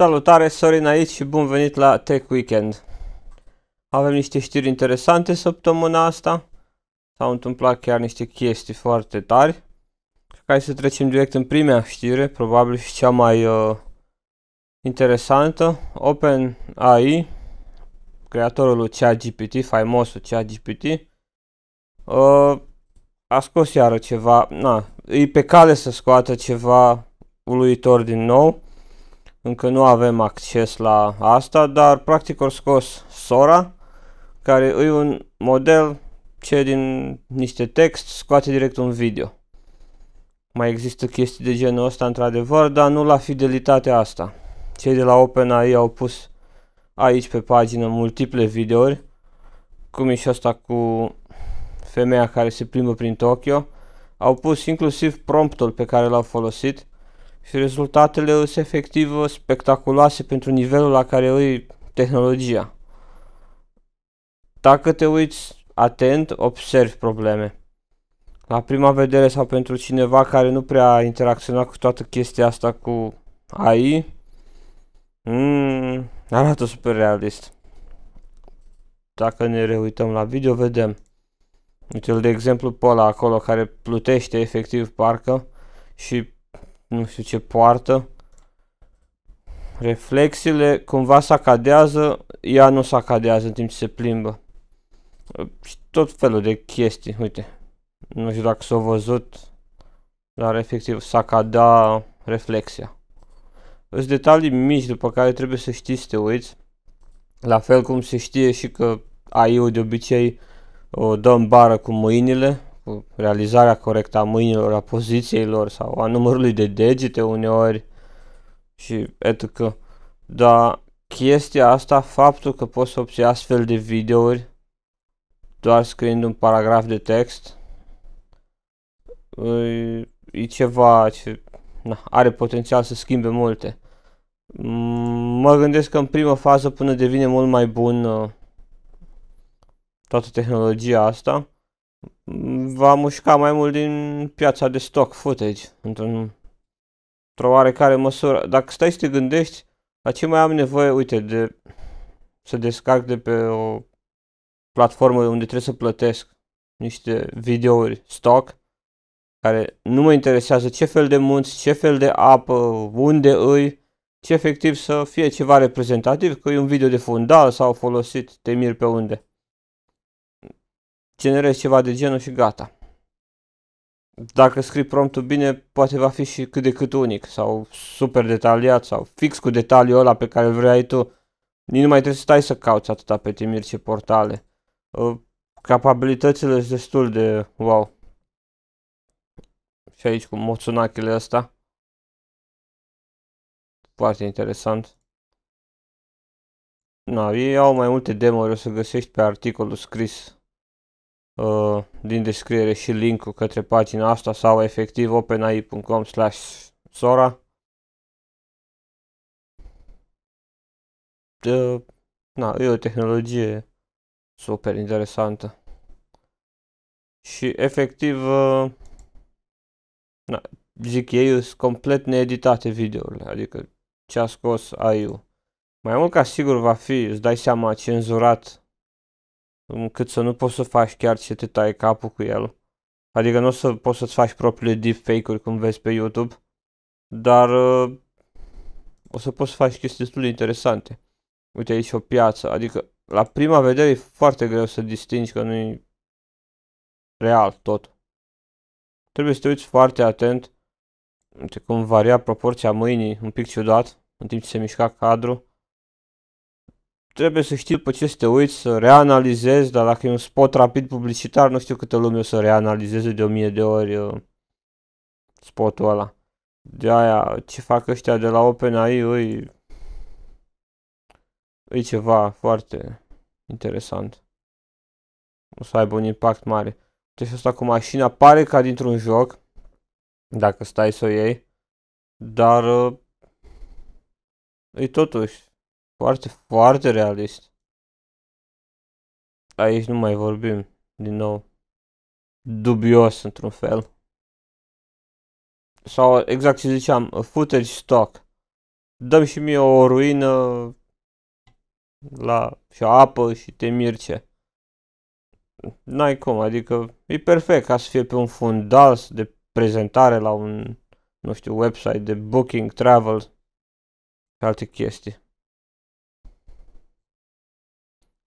Salutare, Sorin aici și bun venit la Tech Weekend. Avem niște știri interesante săptămâna asta. S-au întâmplat chiar niște chestii foarte tari. Cred că hai să trecem direct în prima știre, probabil și cea mai uh, interesantă. OpenAI, creatorul lui ChatGPT, faimosul ChatGPT, uh, a scos iară ceva, na, e pe cale să scoată ceva uluitor din nou încă nu avem acces la asta, dar practic au scos Sora, care e un model ce din niște text scoate direct un video. Mai există chestii de genul ăsta într-adevăr, dar nu la fidelitatea asta. Cei de la OpenAI au pus aici pe pagină multiple videouri, cum e și asta cu femeia care se plimbă prin Tokyo. Au pus inclusiv promptul pe care l-au folosit și rezultatele sunt efectiv spectaculoase pentru nivelul la care e tehnologia. Dacă te uiți atent, observi probleme. La prima vedere sau pentru cineva care nu prea a interacționat cu toată chestia asta cu AI, mm, arată super realist. Dacă ne reuităm la video, vedem. Uite, de exemplu, pe ăla acolo care plutește efectiv parcă și nu știu ce poartă. Reflexele cumva sacadează, ea nu sacadează în timp ce se plimbă. Și tot felul de chestii, uite. Nu știu dacă s-au văzut, dar efectiv sacada reflexia. Sunt detalii mici după care trebuie să știi să te uiți. La fel cum se știe și că AI-ul de obicei o dăm bară cu mâinile, cu realizarea corectă a mâinilor, a pozițiilor sau a numărului de degete uneori și etc. Dar chestia asta, faptul că poți obții astfel de videouri doar scriind un paragraf de text, e ceva ce na, are potențial să schimbe multe. Mă gândesc că în prima fază până devine mult mai bun uh, toată tehnologia asta, va mușca mai mult din piața de stock footage, într-un, într-o oarecare măsură. Dacă stai să te gândești, la ce mai am nevoie, uite, de să descarc de pe o platformă unde trebuie să plătesc niște videouri stock, care nu mă interesează ce fel de munți, ce fel de apă, unde îi, ce efectiv să fie ceva reprezentativ, că e un video de fundal sau folosit, temir pe unde generezi ceva de genul și gata. Dacă scrii promptul bine, poate va fi și cât de cât unic sau super detaliat sau fix cu detaliul ăla pe care îl vrei tu. Nici nu mai trebuie să stai să cauți atâta pe timir ce portale. Ă, capabilitățile sunt destul de wow. Și aici cu moțunachile ăsta. Foarte interesant. Na, ei au mai multe demo-uri, o să găsești pe articolul scris. Uh, din descriere și linkul către pagina asta sau efectiv openai.com slash sora. na, e o tehnologie super interesantă. Și efectiv, uh, na, zic ei, sunt complet needitate videourile, adică ce a scos AIU. Mai mult ca sigur va fi, îți dai seama, cenzurat încât să nu poți să faci chiar ce te tai capul cu el. Adică nu o să poți să-ți faci propriile deepfake-uri cum vezi pe YouTube, dar uh, o să poți să faci chestii destul de interesante. Uite aici o piață, adică la prima vedere e foarte greu să distingi că nu e real tot. Trebuie să te uiți foarte atent, uite cum varia proporția mâinii un pic ciudat în timp ce se mișca cadrul trebuie să știi după ce să te uiți, să reanalizezi, dar dacă e un spot rapid publicitar, nu știu câte lume o să reanalizeze de o mie de ori uh, spotul ăla. De aia, ce fac ăștia de la OpenAI, ui, e ceva foarte interesant. O să aibă un impact mare. Deci asta cu mașina pare ca dintr-un joc, dacă stai să o iei, dar... Uh, e totuși foarte, foarte realist. Aici nu mai vorbim, din nou. Dubios, într-un fel. Sau, exact ce ziceam, footage stock. Dăm și mie o ruină la și apă și te mirce. N-ai cum, adică e perfect ca să fie pe un fundal de prezentare la un, nu știu, website de booking, travel și alte chestii.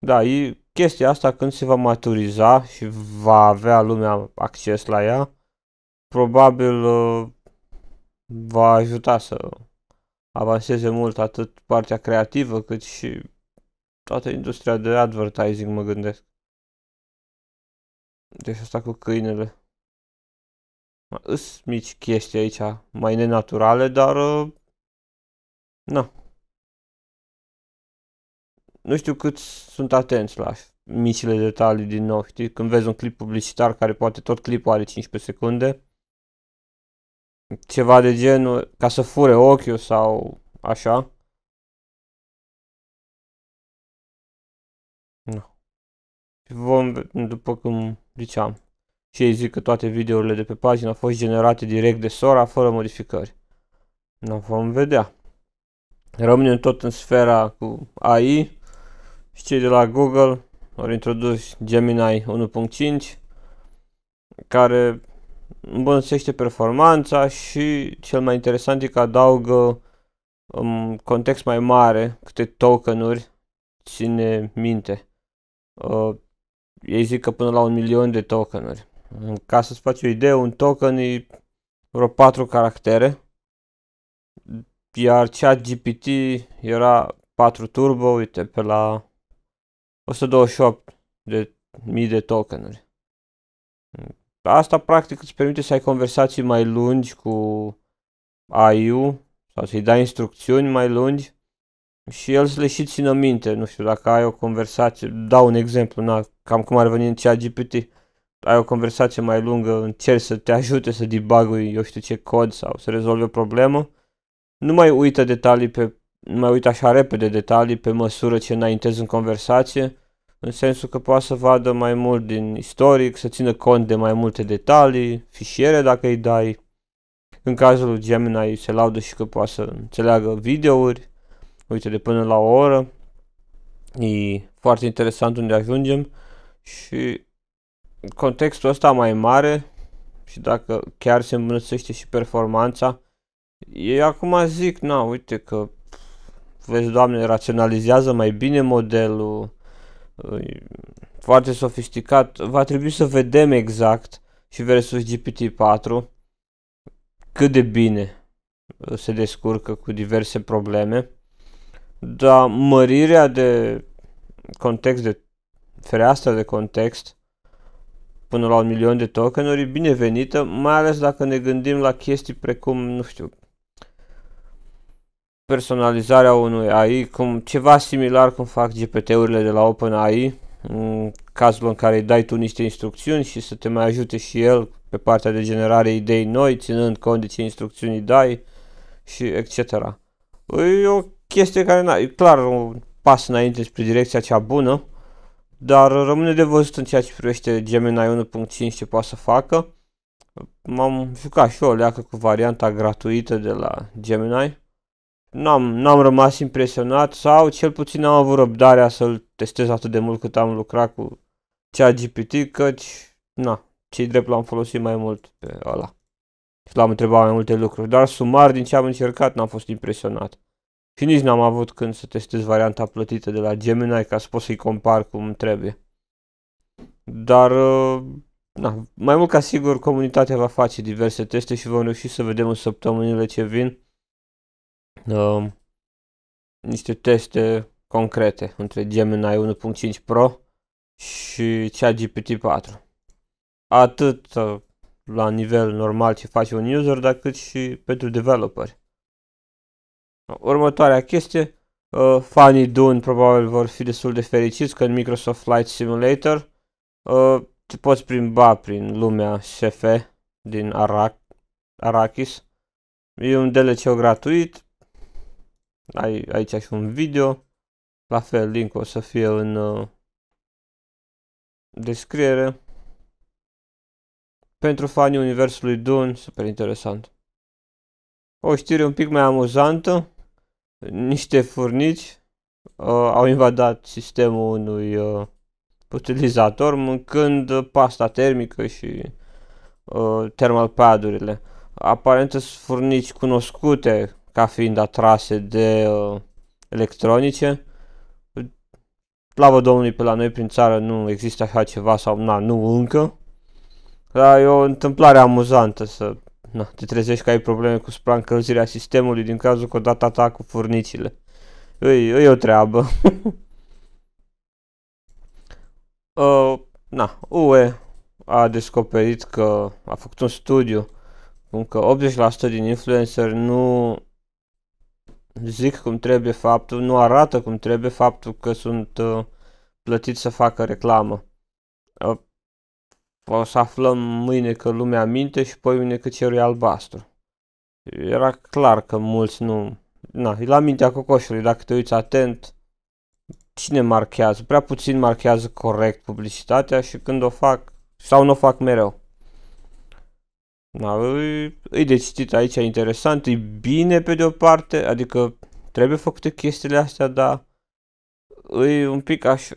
Da, e chestia asta când se va maturiza și va avea lumea acces la ea, probabil uh, va ajuta să avanseze mult atât partea creativă cât și toată industria de advertising, mă gândesc. Deci asta cu câinele. Sunt mici chestii aici, mai nenaturale, dar... Uh, na, nu știu cât sunt atenți la micile detalii din nou, știi? Când vezi un clip publicitar care poate tot clipul are 15 secunde, ceva de genul, ca să fure ochiul sau așa. Nu. Vom, după cum ziceam, și ei zic că toate videourile de pe pagină au fost generate direct de Sora, fără modificări. Nu vom vedea. Rămânem tot în sfera cu AI și cei de la Google au introdus Gemini 1.5 care îmbunătățește performanța și cel mai interesant e că adaugă un um, context mai mare câte tokenuri ține minte. Uh, ei zic că până la un milion de tokenuri. Ca să-ți faci o idee, un token e vreo 4 caractere, iar chat GPT era 4 turbo, uite, pe la 128 de mii de tokenuri. Asta practic îți permite să ai conversații mai lungi cu AIU sau să-i dai instrucțiuni mai lungi și el să le și țină minte. Nu știu, dacă ai o conversație, dau un exemplu, na, cam cum ar veni în cea GPT, ai o conversație mai lungă, încerci să te ajute să debugui, eu știu ce cod sau să rezolvi o problemă, nu mai uită detalii pe nu mai uit așa repede detalii pe măsură ce înaintez în conversație, în sensul că poate să vadă mai mult din istoric, să țină cont de mai multe detalii, fișiere dacă îi dai. În cazul lui Gemini se laudă și că poate să înțeleagă videouri, uite de până la o oră. E foarte interesant unde ajungem și contextul ăsta mai mare și dacă chiar se îmbunătățește și performanța, ei acum zic, na, uite că vezi, doamne, raționalizează mai bine modelul, foarte sofisticat. Va trebui să vedem exact și versus GPT-4 cât de bine se descurcă cu diverse probleme, dar mărirea de context, de fereastră de context, până la un milion de tokenuri, binevenită, mai ales dacă ne gândim la chestii precum, nu știu, personalizarea unui AI, cum ceva similar cum fac GPT-urile de la OpenAI, în cazul în care îi dai tu niște instrucțiuni și să te mai ajute și el pe partea de generare idei noi, ținând cont de ce instrucțiuni îi dai și etc. Păi, e o chestie care, na, e clar un pas înainte spre direcția cea bună, dar rămâne de văzut în ceea ce privește Gemini 1.5 ce poate să facă. M-am jucat și eu o leacă cu varianta gratuită de la Gemini n-am, n-am rămas impresionat sau cel puțin am avut răbdarea să-l testez atât de mult cât am lucrat cu cea GPT, căci, na, cei drept l-am folosit mai mult pe ăla. Și l-am întrebat mai multe lucruri, dar sumar din ce am încercat n-am fost impresionat. Și nici n-am avut când să testez varianta plătită de la Gemini ca să pot să-i compar cum trebuie. Dar, ă, na, mai mult ca sigur, comunitatea va face diverse teste și vom reuși să vedem în săptămânile ce vin Ehm, niște teste concrete între Gemini 1.5 Pro și cea GPT-4. Atât uh, la nivel normal ce face un user, dar cât și pentru developeri. Următoarea chestie, uh, fanii Dune probabil vor fi destul de fericiți că în Microsoft Flight Simulator uh, te poți plimba prin lumea SF din Arak Arakis. E un DLC gratuit, ai aici și un video, la fel link o să fie în uh, descriere. Pentru fanii Universului Dune, super interesant. O știre un pic mai amuzantă, niște furnici uh, au invadat sistemul unui uh, utilizator mâncând pasta termică și uh, thermal pad-urile. Aparent sunt furnici cunoscute ca fiind atrase de uh, electronice. Slavă Domnului, pe la noi prin țară nu există așa ceva sau na, nu încă. Dar e o întâmplare amuzantă să na, te trezești că ai probleme cu supraîncălzirea sistemului din cazul că o dat atac cu furnicile. E, e o treabă. uh, na, UE a descoperit că a făcut un studiu cum că 80% din influencer nu zic cum trebuie faptul, nu arată cum trebuie faptul că sunt uh, plătit să facă reclamă. Uh, o să aflăm mâine că lumea minte și poi mâine că cerul e albastru. Era clar că mulți nu... Na, e la mintea cocoșului, dacă te uiți atent, cine marchează? Prea puțin marchează corect publicitatea și când o fac, sau nu o fac mereu. Da, e de citit aici interesant, e bine pe de o parte, adică trebuie făcute chestiile astea, dar e un pic așa,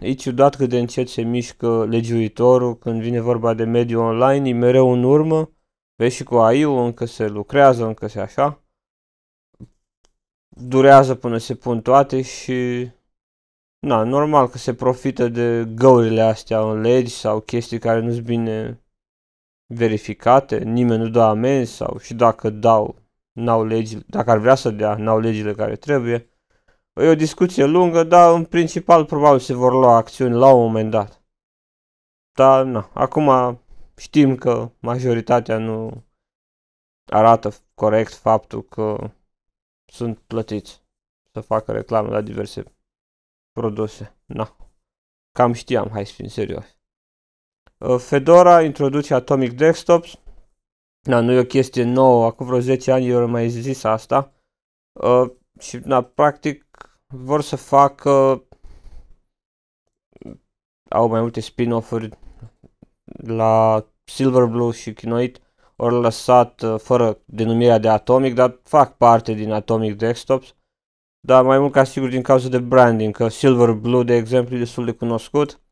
e ciudat cât de încet se mișcă legiuitorul când vine vorba de mediul online, e mereu în urmă, vezi și cu AI-ul încă se lucrează, încă se așa, durează până se pun toate și na, normal că se profită de găurile astea în legi sau chestii care nu-s bine verificate, nimeni nu dă amenzi sau și dacă dau, n-au legile, dacă ar vrea să dea, n-au legile care trebuie. E o discuție lungă, dar în principal probabil se vor lua acțiuni la un moment dat. Dar, na, acum știm că majoritatea nu arată corect faptul că sunt plătiți să facă reclame la diverse produse. Na, cam știam, hai să fim serioși. Uh, Fedora introduce Atomic Desktops. Da, nu e o chestie nouă, acum vreo 10 ani eu mai zis asta. Uh, și, na, practic, vor să facă... Uh, au mai multe spin-off-uri la Silverblue și Kinoit. Or lăsat uh, fără denumirea de Atomic, dar fac parte din Atomic Desktops. Dar mai mult ca sigur din cauza de branding, că Silverblue, de exemplu, e destul de cunoscut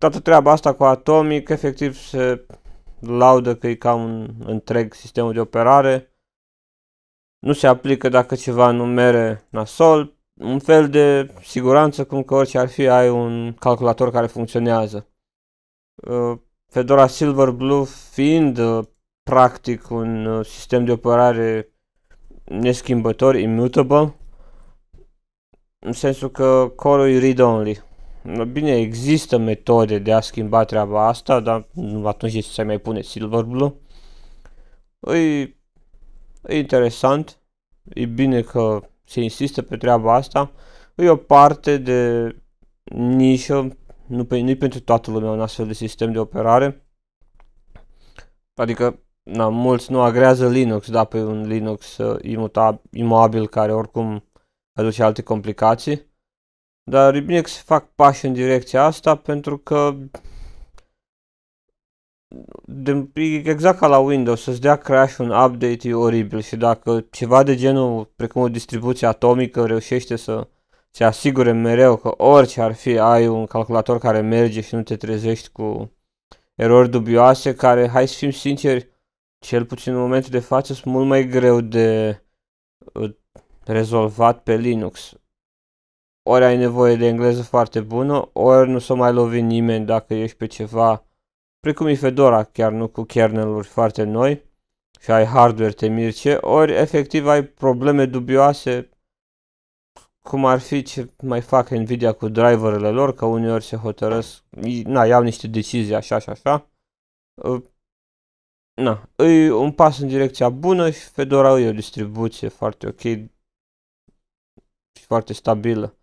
toată treaba asta cu Atomic efectiv se laudă că e ca un întreg sistemul de operare. Nu se aplică dacă ceva nu mere nasol, un fel de siguranță cum că orice ar fi ai un calculator care funcționează. Uh, Fedora Silverblue fiind uh, practic un uh, sistem de operare neschimbător, immutable, în sensul că core-ul e read-only. Bine, există metode de a schimba treaba asta, dar nu atunci este să mai pune Silver Blue. E, păi, e interesant, e bine că se insistă pe treaba asta. E o parte de nișă, nu pe, nu pentru toată lumea un astfel de sistem de operare. Adică, na, mulți nu agrează Linux, da, pe un Linux uh, imobil care oricum aduce alte complicații. Dar e bine că se fac pași în direcția asta pentru că de, exact ca la Windows, să-ți dea crash un update e oribil și dacă ceva de genul, precum o distribuție atomică, reușește să se asigure mereu că orice ar fi, ai un calculator care merge și nu te trezești cu erori dubioase, care, hai să fim sinceri, cel puțin în momentul de față sunt mult mai greu de uh, rezolvat pe Linux ori ai nevoie de engleză foarte bună, ori nu s-o mai lovi nimeni dacă ești pe ceva precum e Fedora, chiar nu cu kerneluri foarte noi și ai hardware te ori efectiv ai probleme dubioase cum ar fi ce mai fac Nvidia cu driverele lor, că uneori se hotărăsc, na, iau niște decizii așa și așa. Uh, na, e un pas în direcția bună și Fedora e o distribuție foarte ok și foarte stabilă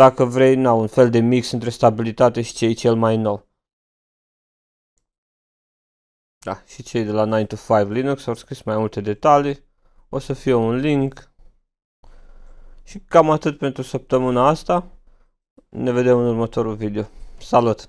dacă vrei, na, un fel de mix între stabilitate și cei cel mai nou. Da, și cei de la 9 to 5 Linux au scris mai multe detalii. O să fie un link. Și cam atât pentru săptămâna asta. Ne vedem în următorul video. Salut!